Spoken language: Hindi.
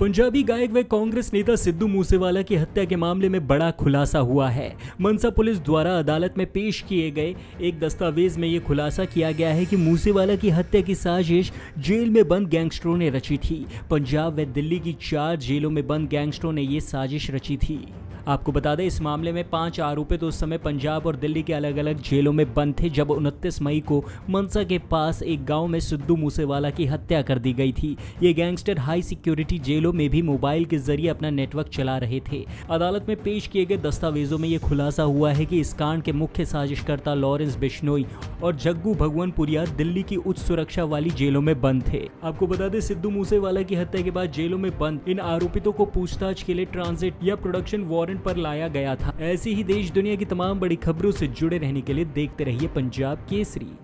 पंजाबी गायक व कांग्रेस नेता सिद्धू मूसेवाला की हत्या के मामले में बड़ा खुलासा हुआ है मनसा पुलिस द्वारा अदालत में पेश किए गए एक दस्तावेज में ये खुलासा किया गया है कि मूसेवाला की हत्या की साजिश जेल में बंद गैंगस्टरों ने रची थी पंजाब व दिल्ली की चार जेलों में बंद गैंगस्टरों ने ये साजिश रची थी आपको बता दें इस मामले में पांच आरोपित तो उस समय पंजाब और दिल्ली के अलग अलग जेलों में बंद थे जब उनतीस मई को मनसा के पास एक गाँव में सिद्धू मूसेवाला की हत्या कर दी गई थी ये गैंगस्टर हाई सिक्योरिटी जेलों में भी मोबाइल के जरिए अपना नेटवर्क चला रहे थे अदालत में पेश किए गए दस्तावेजों में यह खुलासा हुआ है कि इस कांड के मुख्य साजिशकर्ता लॉरेंस बिश्नोई और जग्गू भगवान पुरिया दिल्ली की उच्च सुरक्षा वाली जेलों में बंद थे आपको बता दें सिद्धू मूसेवाला की हत्या के बाद जेलों में बंद इन आरोपितों को पूछताछ के लिए ट्रांजिट या प्रोडक्शन वारंट रेस्टोरेंट पर लाया गया था ऐसी ही देश दुनिया की तमाम बड़ी खबरों से जुड़े रहने के लिए देखते रहिए पंजाब केसरी